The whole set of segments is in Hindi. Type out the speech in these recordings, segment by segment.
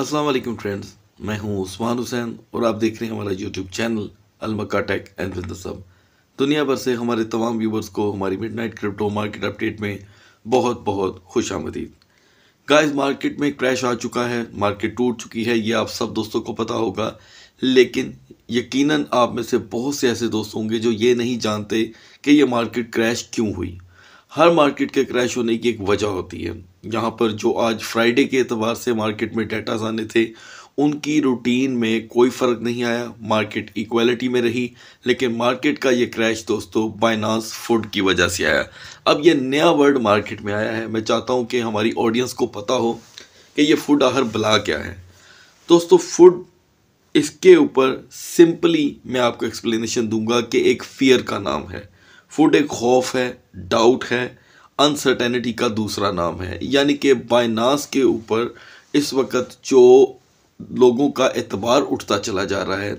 अस्सलाम वालेकुम फ्रेंड्स मैं हूं उस्मान हुसैन और आप देख रहे हैं हमारा यूट्यूब चैनल अलमका टेक एंड विद सब दुनिया भर से हमारे तमाम व्यूवर्स को हमारी मिडनाइट क्रिप्टो मार्केट अपडेट में बहुत बहुत खुश आमदीद गाइस मार्केट में क्रैश आ चुका है मार्केट टूट चुकी है ये आप सब दोस्तों को पता होगा लेकिन यकीनन आप में से बहुत से ऐसे दोस्त होंगे जो ये नहीं जानते कि ये मार्केट क्रैश क्यों हुई हर मार्केट के क्रैश होने की एक वजह होती है यहाँ पर जो आज फ्राइडे के एतबार से मार्केट में डाटाज आने थे उनकी रूटीन में कोई फ़र्क नहीं आया मार्केट इक्वालिटी में रही लेकिन मार्केट का ये क्रैश दोस्तों बाइनास फूड की वजह से आया अब ये नया वर्ड मार्केट में आया है मैं चाहता हूँ कि हमारी ऑडियंस को पता हो कि ये फूड आहर बला क्या है दोस्तों फूड इसके ऊपर सिंपली मैं आपको एक्सप्लेनेशन दूंगा कि एक फियर का नाम है फूड एक खौफ है डाउट है अनसर्टेनिटी का दूसरा नाम है यानी कि बाइनास के ऊपर इस वक्त जो लोगों का एतबार उठता चला जा रहा है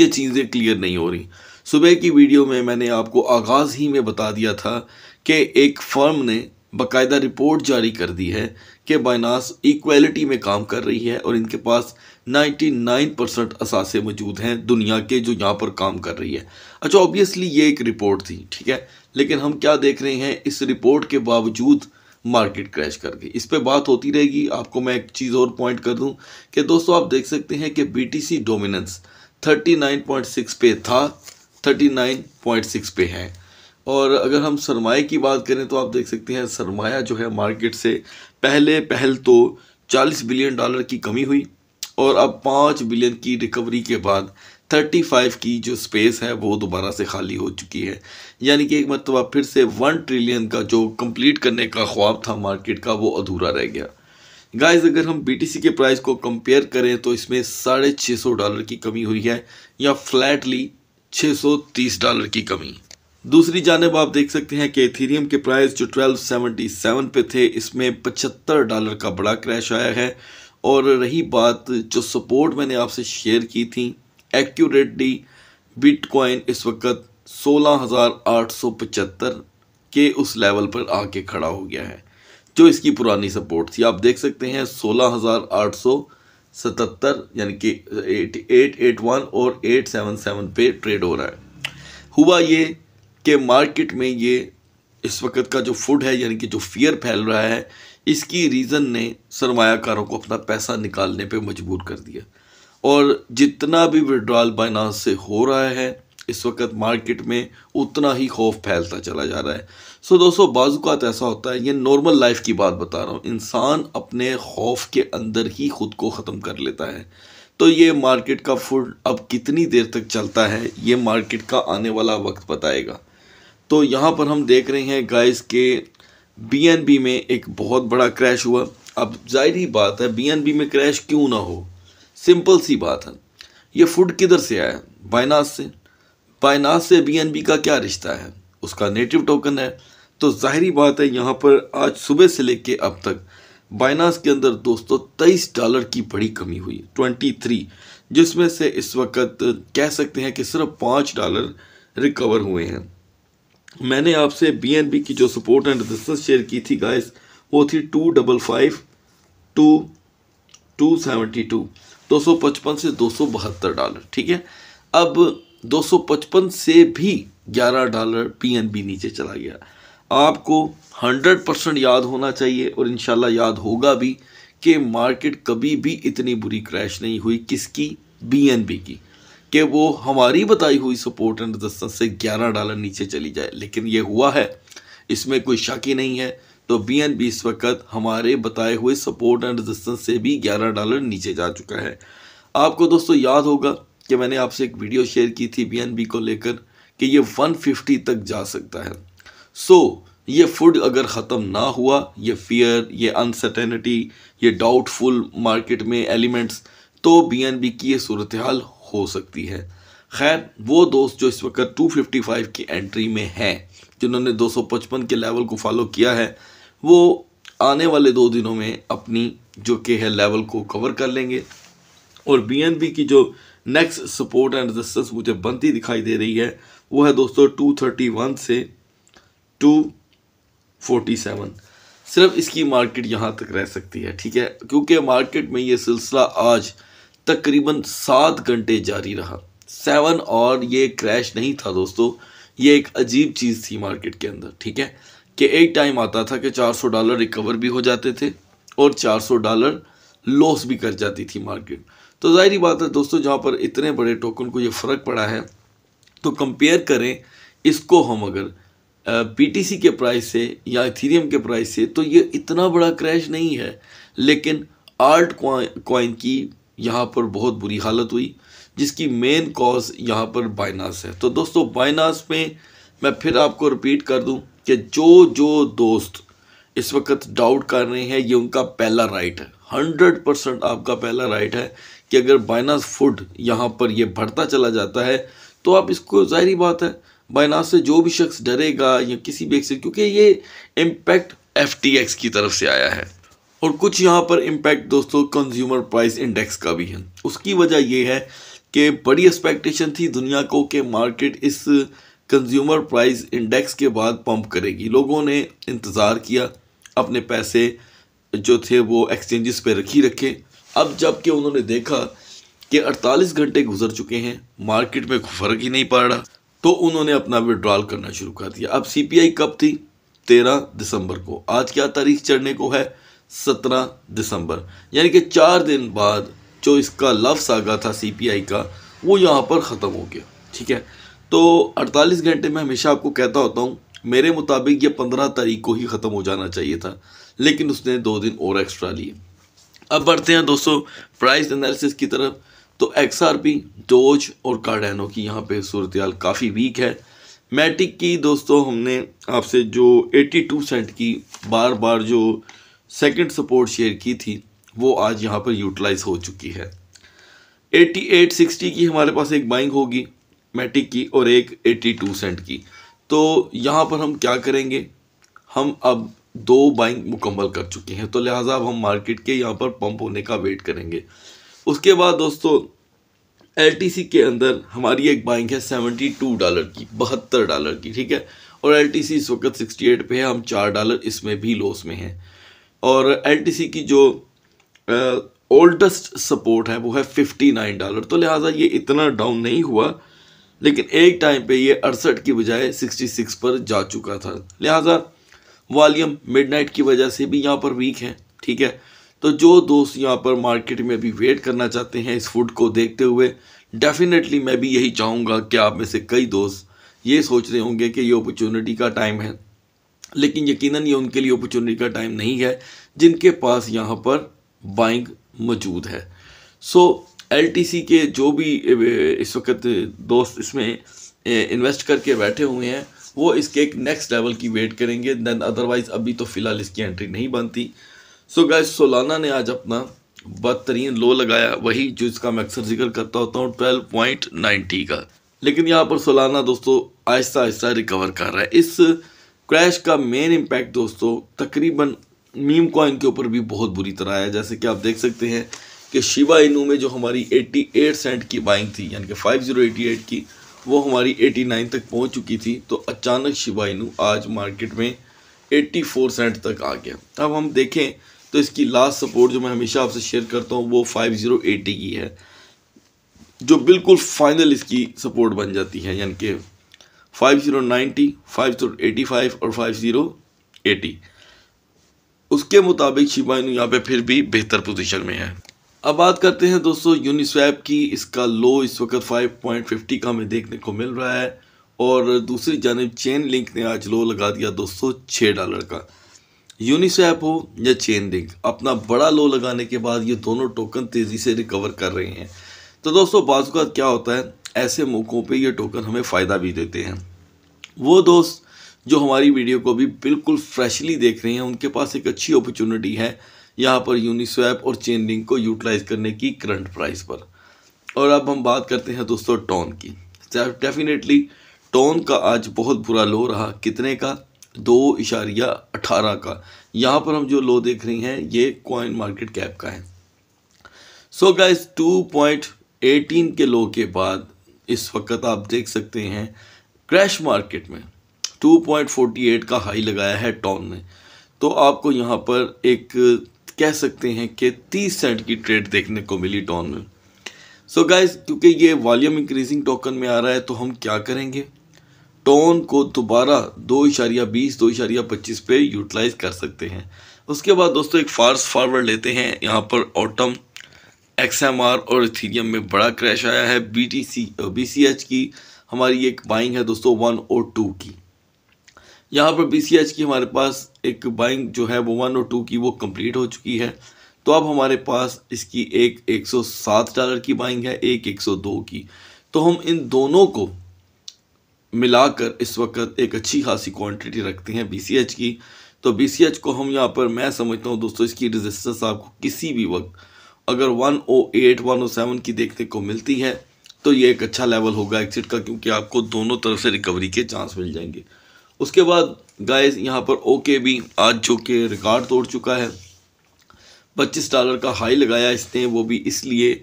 ये चीज़ें क्लियर नहीं हो रही सुबह की वीडियो में मैंने आपको आगाज़ ही में बता दिया था कि एक फर्म ने बाकायदा रिपोर्ट जारी कर दी है कि बाइनास इक्वलिटी में काम कर रही है और इनके पास 99 परसेंट असासे मौजूद हैं दुनिया के जो यहाँ पर काम कर रही है अच्छा ऑब्वियसली ये एक रिपोर्ट थी ठीक है लेकिन हम क्या देख रहे हैं इस रिपोर्ट के बावजूद मार्केट क्रैश कर गई इस पर बात होती रहेगी आपको मैं एक चीज़ और पॉइंट कर दूं कि दोस्तों आप देख सकते हैं कि बीटीसी डोमिनेंस 39.6 पे था 39.6 पे है और अगर हम सरमाए की बात करें तो आप देख सकते हैं सरमाया जो है मार्केट से पहले पहल तो 40 बिलियन डॉलर की कमी हुई और अब पाँच बिलियन की रिकवरी के बाद 35 की जो स्पेस है वो दोबारा से खाली हो चुकी है यानी कि एक मरतबा फिर से वन ट्रिलियन का जो कंप्लीट करने का ख्वाब था मार्केट का वो अधूरा रह गया गाइस अगर हम बीटीसी के प्राइस को कंपेयर करें तो इसमें साढ़े छः सौ डॉलर की कमी हुई है या फ्लैटली छः सौ तीस डॉलर की कमी दूसरी जानब आप देख सकते हैं कि एथीरियम के प्राइस जो सेवन पे थे इसमें पचहत्तर डॉलर का बड़ा क्रैश आया है और रही बात जो सपोर्ट मैंने आपसे शेयर की थी एक्यूरेटली बिटकॉइन इस वक्त सोलह हज़ार आठ सौ पचहत्तर के उस लेवल पर आके खड़ा हो गया है जो इसकी पुरानी सपोर्ट थी आप देख सकते हैं सोलह हज़ार आठ सौ सतहत्तर यानी कि एट एट एट वन और एट सेवन सेवन पे ट्रेड हो रहा है हुआ ये कि मार्केट में ये इस वक्त का जो फूड है यानी कि जो फियर फैल रहा है इसकी रीज़न ने सरमाकारों को अपना पैसा निकालने पे मजबूर कर दिया और जितना भी विड्रॉल बाइनास से हो रहा है इस वक्त मार्केट में उतना ही खौफ फैलता चला जा रहा है सो दोस्तों बाज़ात ऐसा होता है ये नॉर्मल लाइफ की बात बता रहा हूँ इंसान अपने खौफ के अंदर ही ख़ुद को ख़त्म कर लेता है तो ये मार्केट का फूड अब कितनी देर तक चलता है ये मार्केट का आने वाला वक्त बताएगा तो यहाँ पर हम देख रहे हैं गाइस के बीएनबी में एक बहुत बड़ा क्रैश हुआ अब जाहिर ही बात है बीएनबी में क्रैश क्यों ना हो सिंपल सी बात है ये फूड किधर से आया बाइनास से बाइनास से बीएनबी का क्या रिश्ता है उसका नेटिव टोकन है तो जाहिर बात है यहाँ पर आज सुबह से लेके अब तक बाइनास के अंदर दोस्तों तेईस डॉलर की बड़ी कमी हुई ट्वेंटी थ्री जिसमें से इस वक्त कह सकते हैं कि सिर्फ पाँच डॉलर रिकवर हुए हैं मैंने आपसे बी की जो सपोर्ट एंड रजिस्टेंस शेयर की थी गाइस वो थी two double five two two seventy two दो सौ पचपन से दो सौ बहत्तर डॉलर ठीक है अब दो सौ पचपन से भी ग्यारह डॉलर बी नीचे चला गया आपको हंड्रेड परसेंट याद होना चाहिए और इन याद होगा भी कि मार्केट कभी भी इतनी बुरी क्रैश नहीं हुई किसकी बी की कि वो हमारी बताई हुई सपोर्ट एंड रजिस्टेंस से 11 डॉलर नीचे चली जाए लेकिन ये हुआ है इसमें कोई शक ही नहीं है तो बी एन बी इस वक्त हमारे बताए हुए सपोर्ट एंड रजिस्टेंस से भी 11 डॉलर नीचे जा चुका है आपको दोस्तों याद होगा कि मैंने आपसे एक वीडियो शेयर की थी बी एन बी को लेकर कि ये फिफ्टी तक जा सकता है सो so, ये फूड अगर ख़त्म ना हुआ ये फियर ये अनसर्टेनिटी ये डाउटफुल मार्केट में एलिमेंट्स तो बी एन बी की ये सूरत हाल हो सकती है खैर वो दोस्त जो इस वक्त 255 की एंट्री में है जिन्होंने 255 के लेवल को फॉलो किया है वो आने वाले दो दिनों में अपनी जो के है लेवल को कवर कर लेंगे और बी की जो नेक्स्ट सपोर्ट एंड रजिस्टेंस मुझे बनती दिखाई दे रही है वो है दोस्तों 231 से 247 सिर्फ इसकी मार्केट यहाँ तक रह सकती है ठीक है क्योंकि मार्केट में ये सिलसिला आज तकरीबन सात घंटे जारी रहा सेवन और ये क्रैश नहीं था दोस्तों ये एक अजीब चीज़ थी मार्केट के अंदर ठीक है कि एक टाइम आता था कि 400 डॉलर रिकवर भी हो जाते थे और 400 डॉलर लॉस भी कर जाती थी मार्केट तो जाहिर बात है दोस्तों जहाँ पर इतने बड़े टोकन को ये फ़र्क पड़ा है तो कंपेयर करें इसको हम अगर पीटीसी के प्राइस से या इथीरियम के प्राइस से तो ये इतना बड़ा क्रैश नहीं है लेकिन आर्ट कॉइन की यहाँ पर बहुत बुरी हालत हुई जिसकी मेन कॉज यहाँ पर बाइनास है तो दोस्तों बाइनास में मैं फिर आपको रिपीट कर दूँ कि जो जो दोस्त इस वक्त डाउट कर रहे हैं ये उनका पहला राइट है हंड्रेड परसेंट आपका पहला राइट है कि अगर बाइनास फूड यहाँ पर ये बढ़ता चला जाता है तो आप इसको जाहरी बात है बाइनास से जो भी शख्स डरेगा या किसी भी एक से क्योंकि ये इम्पैक्ट एफ की तरफ से आया है और कुछ यहाँ पर इम्पैक्ट दोस्तों कंज्यूमर प्राइस इंडेक्स का भी है उसकी वजह यह है कि बड़ी एक्सपेक्टेशन थी दुनिया को कि मार्केट इस कंज्यूमर प्राइस इंडेक्स के बाद पंप करेगी लोगों ने इंतज़ार किया अपने पैसे जो थे वो एक्सचेंजेस पे रखी रखे अब जबकि उन्होंने देखा कि 48 घंटे गुजर चुके हैं मार्केट में फर्क ही नहीं पड़ रहा तो उन्होंने अपना विड्रॉल करना शुरू कर दिया अब सी कब थी तेरह दिसंबर को आज क्या तारीख चढ़ने को है सत्रह दिसंबर यानी कि चार दिन बाद जो इसका लफ्स सागा था सीपीआई का वो यहाँ पर ख़त्म हो गया ठीक है तो 48 घंटे में हमेशा आपको कहता होता हूँ मेरे मुताबिक ये 15 तारीख को ही ख़त्म हो जाना चाहिए था लेकिन उसने दो दिन और एक्स्ट्रा लिए अब बढ़ते हैं दोस्तों प्राइस एनालिसिस की तरफ तो एक्स आर पी डोज और कार्डेनो की यहाँ पर सूरत काफ़ी वीक है मैटिक की दोस्तों हमने आपसे जो 82 सेंट की बार बार जो सेकंड सपोर्ट शेयर की थी वो आज यहाँ पर यूटिलाइज हो चुकी है 8860 की हमारे पास एक बाइंग होगी मैटिक की और एक 82 सेंट की तो यहाँ पर हम क्या करेंगे हम अब दो बाइंग मुकम्मल कर चुके हैं तो लिहाजा अब हम मार्केट के यहाँ पर पंप होने का वेट करेंगे उसके बाद दोस्तों एल के अंदर हमारी एक बाइंग है सेवेंटी टू डॉलर की बहत्तर डॉलर की ठीक है और एल इस वक्त सिक्सटी एट पे है हम चार डॉलर इसमें भी लॉस में हैं और एल की जो ओल्डेस्ट सपोर्ट है वो है 59 डॉलर तो लिहाजा ये इतना डाउन नहीं हुआ लेकिन एक टाइम पे ये अड़सठ की बजाय 66 पर जा चुका था लिहाजा वॉल्यूम मिडनाइट की वजह से भी यहाँ पर वीक है ठीक है तो जो दोस्त यहाँ पर मार्केट में अभी वेट करना चाहते हैं इस फूड को देखते हुए डेफिनेटली मैं भी यही चाहूँगा कि आप में से कई दोस्त ये सोच रहे होंगे कि ये अपॉर्चुनिटी का टाइम है लेकिन यकीनन ये उनके लिए अपॉर्चुनिटी का टाइम नहीं है जिनके पास यहाँ पर बाइंग मौजूद है सो एल के जो भी इस वक्त दोस्त इसमें इन्वेस्ट करके बैठे हुए हैं वो इसके एक नेक्स्ट लेवल की वेट करेंगे दैन अदरवाइज़ अभी तो फ़िलहाल इसकी एंट्री नहीं बनती सो so गैस सोलाना ने आज अपना बदतरीन लो लगाया वही जो इसका मैं अक्सर जिक्र करता होता हूँ ट्वेल्व पॉइंट नाइन्टी का लेकिन यहाँ पर सोलाना दोस्तों आहिस्ता आहिस्ता रिकवर कर रहा है इस क्रैश का मेन इम्पैक्ट दोस्तों तकरीबन मीम कॉइन के ऊपर भी बहुत बुरी तरह आया जैसे कि आप देख सकते हैं कि शिवा इनू में जो हमारी 88 सेंट की बाइंग थी यानी कि 5088 की वो हमारी 89 तक पहुंच चुकी थी तो अचानक शिवा इनू आज मार्केट में 84 सेंट तक आ गया अब हम देखें तो इसकी लास्ट सपोर्ट जो मैं हमेशा आपसे शेयर करता हूँ वो फाइव की है जो बिल्कुल फाइनल इसकी सपोर्ट बन जाती है यानी कि five zero ninety five zero eighty five और फाइव ज़ीरो एटी उसके मुताबिक शिबा इनू यहाँ पे फिर भी बेहतर पोजीशन में है अब बात करते हैं दोस्तों यूनिस्वैप की इसका लो इस वक्त 5.50 का हमें देखने को मिल रहा है और दूसरी जानब चेन लिंक ने आज लो लगा दिया दोस्तों छः डॉलर का यूनिस्वैप हो या चेन लिंक अपना बड़ा लो लगाने के बाद ये दोनों टोकन तेज़ी से रिकवर कर रहे हैं तो दोस्तों बाज़ात क्या होता है ऐसे मौक़ों पे ये टोकन हमें फ़ायदा भी देते हैं वो दोस्त जो हमारी वीडियो को भी बिल्कुल फ्रेशली देख रहे हैं उनके पास एक अच्छी अपॉर्चुनिटी है यहाँ पर यूनिस्वैप और चेन लिंक को यूटिलाइज़ करने की करंट प्राइस पर और अब हम बात करते हैं दोस्तों टोन की डेफिनेटली टोन का आज बहुत बुरा लो रहा कितने का दो इशारिया अठारह का यहाँ पर हम जो लो देख रहे हैं ये कॉइन मार्केट कैप का है सो गाइस एटीन के लो के बाद इस वक्त आप देख सकते हैं क्रैश मार्केट में 2.48 का हाई लगाया है टॉन ने तो आपको यहाँ पर एक कह सकते हैं कि 30 सेंट की ट्रेड देखने को मिली टॉन में सो so गाइस क्योंकि ये वॉल्यूम इंक्रीजिंग टोकन में आ रहा है तो हम क्या करेंगे टोन को दोबारा दो इशारिया बीस दो इशारिया पच्चीस पे यूटिलाइज कर सकते हैं उसके बाद दोस्तों एक फार्स फॉरवर्ड लेते हैं यहाँ पर ऑटम एक्सएमआर और इथीरियम में बड़ा क्रैश आया है बीटीसी बीसीएच की हमारी एक बाइंग है दोस्तों वन ओ टू की यहाँ पर बीसीएच की हमारे पास एक बाइंग जो है वो वन और टू की वो कंप्लीट हो चुकी है तो अब हमारे पास इसकी एक सौ सात डॉलर की बाइंग है एक एक सौ दो की तो हम इन दोनों को मिलाकर इस वक्त एक अच्छी खासी क्वांटिटी रखते हैं एच की तो एच को हम यहाँ पर मैं समझता हूँ दोस्तों इसकी रेजिस्टेंस आपको किसी भी वक्त अगर 108 107 की देखने को मिलती है तो ये एक अच्छा लेवल होगा एक्सिट का क्योंकि आपको दोनों तरफ से रिकवरी के चांस मिल जाएंगे उसके बाद गाइस यहाँ पर ओके भी आज जो के रिकॉर्ड तोड़ चुका है पच्चीस डॉलर का हाई लगाया इसने वो भी इसलिए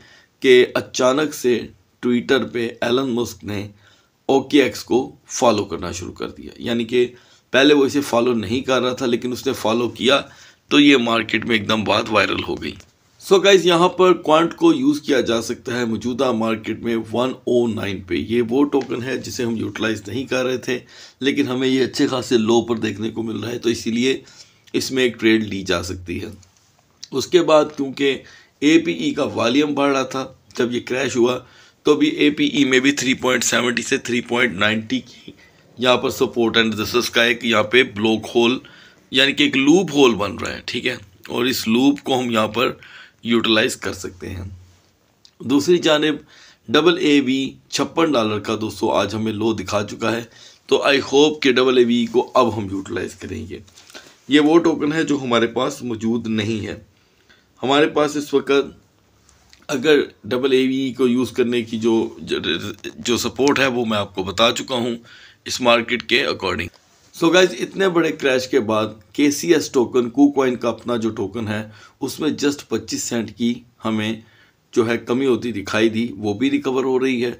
कि अचानक से ट्विटर पे एलन मस्क ने ओके एक्स को फॉलो करना शुरू कर दिया यानी कि पहले वो इसे फॉलो नहीं कर रहा था लेकिन उसने फॉलो किया तो ये मार्केट में एकदम बात वायरल हो गई सो गाइज यहाँ पर क्वांट को यूज़ किया जा सकता है मौजूदा मार्केट में 109 पे ये वो टोकन है जिसे हम यूटिलाइज नहीं कर रहे थे लेकिन हमें ये अच्छे खासे लो पर देखने को मिल रहा है तो इसीलिए इसमें एक ट्रेड ली जा सकती है उसके बाद क्योंकि ए e का वॉल्यूम बढ़ रहा था जब ये क्रैश हुआ तो भी ए e में भी थ्री से थ्री की यहाँ पर सपोर्ट एंड रेजिस्टेंस का एक यहाँ पे ब्लॉक होल यानी कि एक लूप होल बन रहा है ठीक है और इस लूप को हम यहाँ पर यूटिलाइज कर सकते हैं दूसरी जानब डबल ए वी छप्पन डॉलर का दोस्तों आज हमें लो दिखा चुका है तो आई होप कि डबल ए वी को अब हम यूटिलाइज़ करेंगे ये वो टोकन है जो हमारे पास मौजूद नहीं है हमारे पास इस वक्त अगर डबल ए वी को यूज़ करने की जो जो सपोर्ट है वो मैं आपको बता चुका हूँ इस मार्केट के अकॉर्डिंग सो so गाइज इतने बड़े क्रैश के बाद के सी एस टोकन कू का अपना जो टोकन है उसमें जस्ट 25 सेंट की हमें जो है कमी होती दिखाई दी वो भी रिकवर हो रही है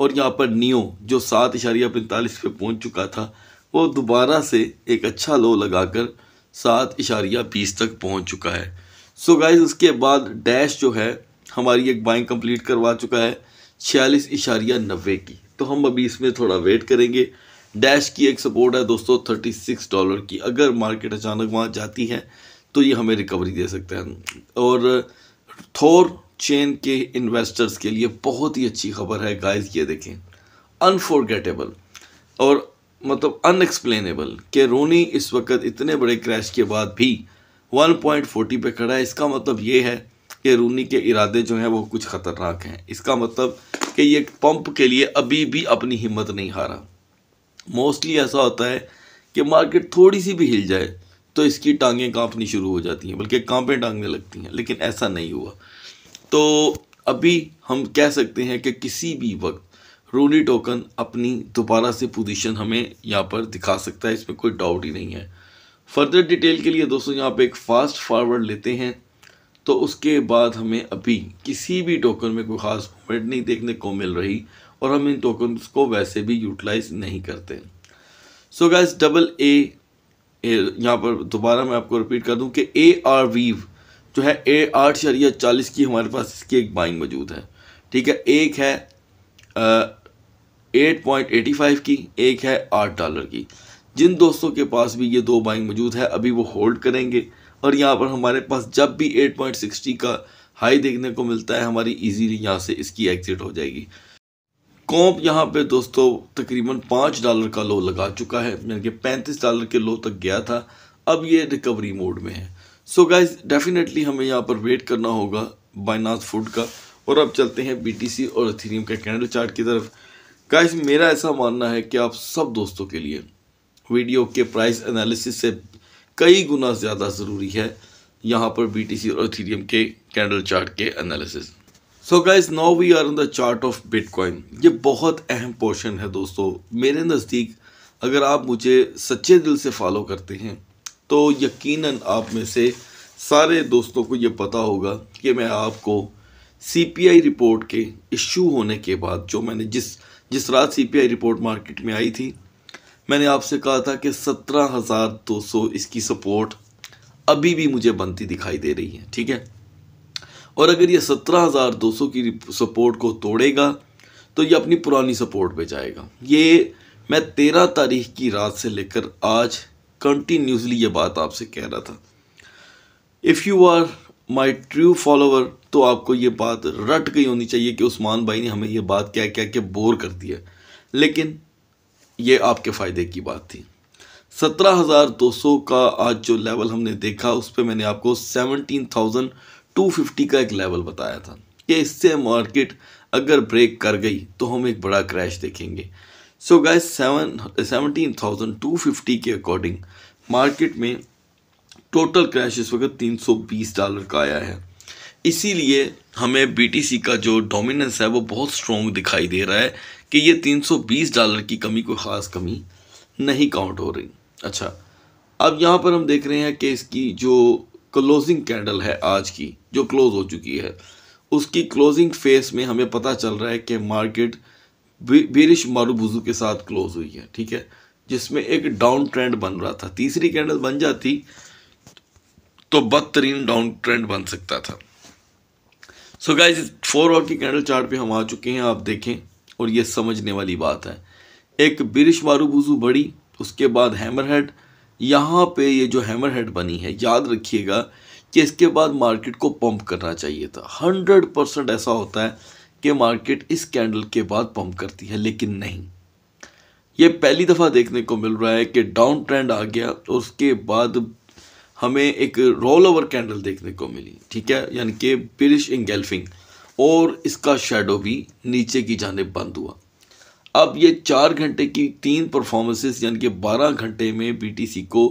और यहाँ पर नियो जो सात इशारिया पैंतालीस पे पहुँच चुका था वो दोबारा से एक अच्छा लो लगाकर सात इशारिया बीस तक पहुँच चुका है सो so गाइज उसके बाद डैश जो है हमारी एक बाइंग कंप्लीट करवा चुका है छियालीस इशारिया नब्बे की तो हम अभी इसमें थोड़ा वेट करेंगे डैश की एक सपोर्ट है दोस्तों थर्टी सिक्स डॉलर की अगर मार्केट अचानक वहाँ जाती है तो ये हमें रिकवरी दे सकते हैं और थोर चेन के इन्वेस्टर्स के लिए बहुत ही अच्छी खबर है गाइस ये देखें अनफॉरगेटेबल और मतलब अनएक्सप्लेनेबल कि रोनी इस वक्त इतने बड़े क्रैश के बाद भी 1.40 पे खड़ा है इसका मतलब ये है कि रूनी के इरादे जो हैं वो कुछ ख़तरनाक हैं इसका मतलब कि ये पंप के लिए अभी भी अपनी हिम्मत नहीं हारा मोस्टली ऐसा होता है कि मार्केट थोड़ी सी भी हिल जाए तो इसकी टांगें कांपनी शुरू हो जाती हैं बल्कि कांपें टांगने लगती हैं लेकिन ऐसा नहीं हुआ तो अभी हम कह सकते हैं कि किसी भी वक्त रूनी टोकन अपनी दोबारा से पोजीशन हमें यहाँ पर दिखा सकता है इसमें कोई डाउट ही नहीं है फर्दर डिटेल के लिए दोस्तों यहाँ पे एक फास्ट फॉरवर्ड लेते हैं तो उसके बाद हमें अभी किसी भी टोकन में कोई ख़ास मूवमेंट नहीं देखने को मिल रही और हम इन टोकन को वैसे भी यूटिलाइज नहीं करते सो गैस डबल ए यहाँ पर दोबारा मैं आपको रिपीट कर दूँ कि ए आर वीव जो है ए आठ शरिया चालीस की हमारे पास इसकी एक बाइंग मौजूद है ठीक है एक है एट पॉइंट एटी फाइव की एक है आठ डॉलर की जिन दोस्तों के पास भी ये दो बाइंग मौजूद है अभी वो होल्ड करेंगे और यहाँ पर हमारे पास जब भी 8.60 का हाई देखने को मिलता है हमारी इजीली यहाँ से इसकी एग्ज़िट हो जाएगी कॉम्प यहाँ पे दोस्तों तकरीबन पाँच डॉलर का लो लगा चुका है यानी कि पैंतीस डॉलर के लो तक गया था अब ये रिकवरी मोड में है सो गाइज डेफिनेटली हमें यहाँ पर वेट करना होगा बाइनास फूड का और अब चलते हैं बी और अथीरियम के कैंडल चार्ट की तरफ गाइज मेरा ऐसा मानना है कि आप सब दोस्तों के लिए वीडियो के प्राइस एनालिसिस से कई गुना ज़्यादा ज़रूरी है यहाँ पर बी टी सी और इथीरियम के कैंडल चार्ट के analysis so guys now we are on the chart of bitcoin ये बहुत अहम पोर्शन है दोस्तों मेरे नज़दीक अगर आप मुझे सच्चे दिल से फॉलो करते हैं तो यकीनन आप में से सारे दोस्तों को ये पता होगा कि मैं आपको सीपीआई रिपोर्ट के इशू होने के बाद जो मैंने जिस जिस रात सीपीआई रिपोर्ट मार्केट में आई थी मैंने आपसे कहा था कि सत्रह हज़ार दो सौ इसकी सपोर्ट अभी भी मुझे बनती दिखाई दे रही है ठीक है और अगर ये सत्रह हज़ार दो सौ की सपोर्ट को तोड़ेगा तो ये अपनी पुरानी सपोर्ट पे जाएगा ये मैं तेरह तारीख की रात से लेकर आज कंटिन्यूसली ये बात आपसे कह रहा था if you are my true follower तो आपको ये बात रट गई होनी चाहिए कि उस्मान भाई ने हमें ये बात क्या क्या के बोर कर दिया लेकिन ये आपके फ़ायदे की बात थी सत्रह हज़ार दो सौ का आज जो लेवल हमने देखा उस पर मैंने आपको सेवनटीन थाउजेंड टू फिफ्टी का एक लेवल बताया था कि इससे मार्केट अगर ब्रेक कर गई तो हम एक बड़ा क्रैश देखेंगे so guy seven seventeen thousand two fifty के अकॉर्डिंग मार्केट में टोटल क्रैश इस वक्त तीन सौ बीस डॉलर का आया है इसीलिए हमें बीटीसी का जो डोमिनेंस है वो बहुत स्ट्रॉन्ग दिखाई दे रहा है कि ये 320 डॉलर की कमी कोई ख़ास कमी नहीं काउंट हो रही अच्छा अब यहाँ पर हम देख रहे हैं कि इसकी जो क्लोजिंग कैंडल है आज की जो क्लोज़ हो चुकी है उसकी क्लोजिंग फेस में हमें पता चल रहा है कि मार्केट बेरिश मारूबुजू के साथ क्लोज हुई है ठीक है जिसमें एक डाउन ट्रेंड बन रहा था तीसरी कैंडल बन जाती तो बदतरीन डाउन ट्रेंड बन सकता था सो गाइज फोर आवर की कैंडल चार्ट पे हम आ चुके हैं आप देखें और ये समझने वाली बात है एक बिरिश मारूबूजू बड़ी उसके बाद हैमर हेड यहाँ पे ये जो हैमर हेड बनी है याद रखिएगा कि इसके बाद मार्केट को पंप करना चाहिए था हंड्रेड परसेंट ऐसा होता है कि मार्केट इस कैंडल के बाद पंप करती है लेकिन नहीं ये पहली दफ़ा देखने को मिल रहा है कि डाउन ट्रेंड आ गया तो उसके बाद हमें एक रोल ओवर कैंडल देखने को मिली ठीक है यानी कि पिरिश इंगेल्फिंग और इसका शेडो भी नीचे की जानब बंद हुआ अब ये चार घंटे की तीन परफॉर्मेंसेस यानी कि बारह घंटे में बीटीसी को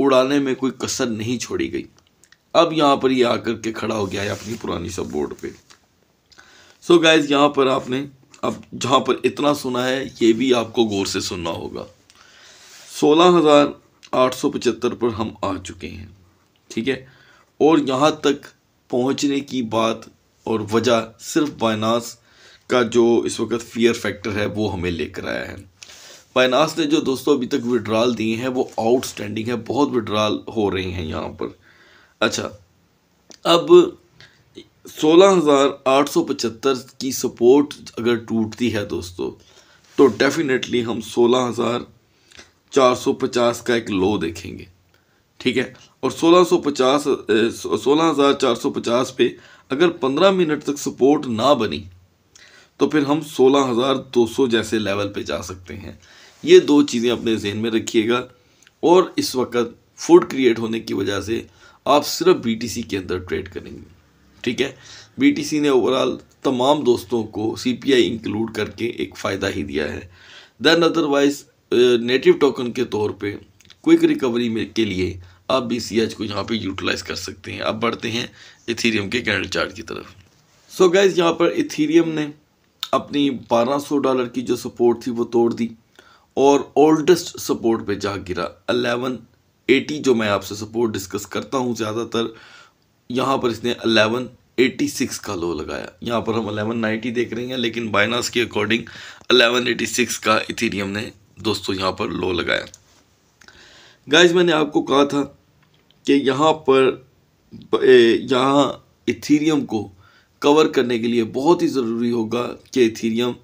उड़ाने में कोई कसर नहीं छोड़ी गई अब यहाँ पर ये यह आकर के खड़ा हो गया है अपनी पुरानी सब बोर्ड पर सो गाइज यहाँ पर आपने अब जहाँ पर इतना सुना है ये भी आपको गौर से सुनना होगा सोलह हज़ार 875 पर हम आ चुके हैं ठीक है और यहाँ तक पहुँचने की बात और वजह सिर्फ बाइनास का जो इस वक्त फियर फैक्टर है वो हमें लेकर आया है बाइनास ने जो दोस्तों अभी तक विड्रॉल दिए हैं वो आउटस्टैंडिंग है बहुत विड्रॉल हो रही हैं यहाँ पर अच्छा अब 16,875 की सपोर्ट अगर टूटती है दोस्तों तो डेफिनेटली हम 16,000 450 का एक लो देखेंगे ठीक है और 1650 16450 पे अगर 15 मिनट तक सपोर्ट ना बनी तो फिर हम 16200 जैसे लेवल पे जा सकते हैं ये दो चीज़ें अपने जहन में रखिएगा और इस वक्त फूड क्रिएट होने की वजह से आप सिर्फ बीटीसी के अंदर ट्रेड करेंगे ठीक है बीटीसी ने ओवरऑल तमाम दोस्तों को सीपीआई इंक्लूड करके एक फ़ायदा ही दिया है देन अदरवाइज नेटिव टोकन के तौर पे क्विक रिकवरी में के लिए आप बी सी एच को यहाँ पे यूटिलाइज कर सकते हैं अब बढ़ते हैं इथीरियम के कैंडल चार्ट की तरफ सो गाइज यहाँ पर इथीरियम ने अपनी 1200 डॉलर की जो सपोर्ट थी वो तोड़ दी और ओल्डेस्ट सपोर्ट पे जा गिरा एटी जो मैं आपसे सपोर्ट डिस्कस करता हूँ ज़्यादातर यहाँ पर इसने सिक्स का लो लगाया यहाँ पर हम 1190 देख रहे हैं लेकिन बाइनास के अकॉर्डिंग 1186 का इथीरियम ने दोस्तों यहाँ पर लो लगाया गाइज मैंने आपको कहा था कि यहाँ पर यहाँ इथीरियम को कवर करने के लिए बहुत ही ज़रूरी होगा कि इथीरियम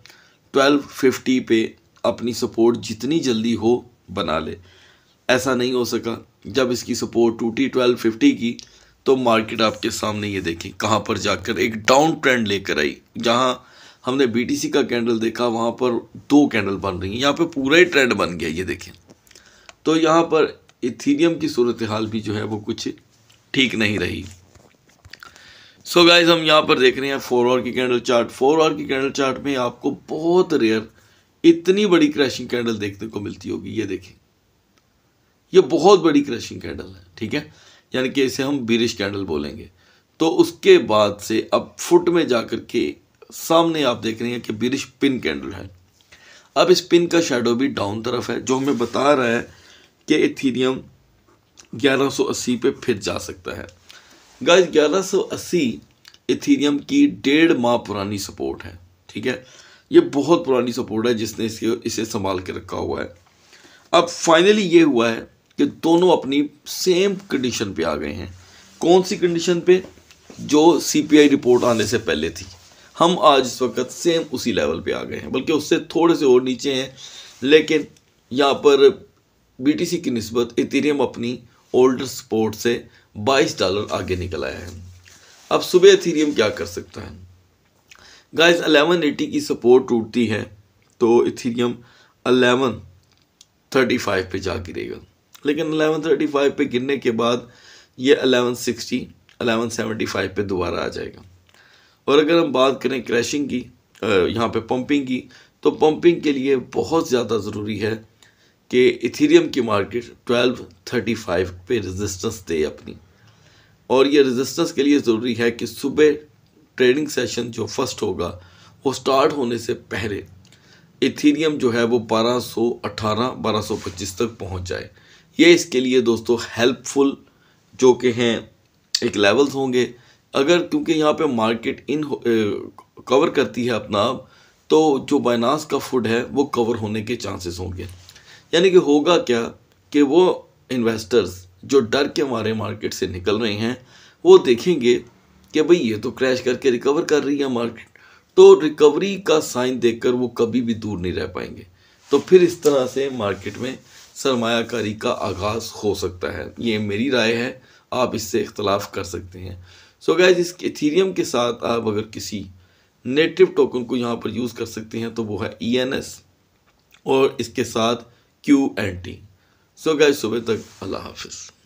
1250 पे अपनी सपोर्ट जितनी जल्दी हो बना ले ऐसा नहीं हो सका जब इसकी सपोर्ट टूटी 1250 की तो मार्केट आपके सामने ये देखें कहाँ पर जाकर एक डाउन ट्रेंड लेकर आई जहाँ हमने बीटीसी का कैंडल देखा वहाँ पर दो कैंडल बन रही हैं यहाँ पर पूरा ही ट्रेंड बन गया ये देखें तो यहाँ पर इथीरियम की सूरत हाल भी जो है वो कुछ ठीक नहीं रही सो so गाइज हम यहाँ पर देख रहे हैं फोर आवर की कैंडल चार्ट फोर आवर की कैंडल चार्ट में आपको बहुत रेयर इतनी बड़ी क्रैशिंग कैंडल देखने को मिलती होगी ये देखें ये बहुत बड़ी क्रैशिंग कैंडल है ठीक है यानी कि इसे हम बिरिश कैंडल बोलेंगे तो उसके बाद से अब फुट में जा कर के सामने आप देख रहे हैं कि बिरिश पिन कैंडल है अब इस पिन का शेडो भी डाउन तरफ है जो हमें बता रहा है कि इथीरियम 1180 पे फिर जा सकता है गाइस 1180 इथीरियम की डेढ़ माह पुरानी सपोर्ट है ठीक है ये बहुत पुरानी सपोर्ट है जिसने इसे इसे संभाल के रखा हुआ है अब फाइनली ये हुआ है कि दोनों अपनी सेम कंडीशन पे आ गए हैं कौन सी कंडीशन पे जो सीपीआई रिपोर्ट आने से पहले थी हम आज इस वक्त सेम उसी लेवल पे आ गए हैं बल्कि उससे थोड़े से और नीचे हैं लेकिन यहाँ पर बीटीसी की नस्बत इथेरियम अपनी ओल्डर सपोर्ट से 22 डॉलर आगे निकल आया है अब सुबह इथेरियम क्या कर सकता है गाइस 1180 की सपोर्ट टूटती है तो इथेरियम 1135 पे जा गिरेगा लेकिन 1135 पे गिरने के बाद ये 1160 1175 पे दोबारा आ जाएगा और अगर हम बात करें क्रैशिंग की यहाँ पे पंपिंग की तो पंपिंग के लिए बहुत ज़्यादा ज़रूरी है कि इथीरियम की मार्केट 1235 पे रेजिस्टेंस दे अपनी और ये रेजिस्टेंस के लिए ज़रूरी है कि सुबह ट्रेडिंग सेशन जो फर्स्ट होगा वो स्टार्ट होने से पहले इथीरियम जो है वो 1218 1225 तक पहुँच जाए ये इसके लिए दोस्तों हेल्पफुल जो कि हैं एक लेवल्स होंगे अगर क्योंकि यहाँ पे मार्केट इन कवर करती है अपना आप तो जो बाइनास का फूड है वो कवर होने के चांसेस होंगे यानी कि होगा क्या कि वो इन्वेस्टर्स जो डर के मारे मार्केट से निकल रहे हैं वो देखेंगे कि भाई ये तो क्रैश करके रिकवर कर रही है मार्केट तो रिकवरी का साइन देखकर वो कभी भी दूर नहीं रह पाएंगे तो फिर इस तरह से मार्केट में सरमाकारी का आगाज़ हो सकता है ये मेरी राय है आप इससे इख्तलाफ कर सकते हैं सो गैज इस इथीरियम के साथ आप अगर किसी नेटिव टोकन को यहाँ पर यूज़ कर सकते हैं तो वो है ई एन एस और इसके साथ Q N T so guys सुबह तक अल्लाह हाफिज़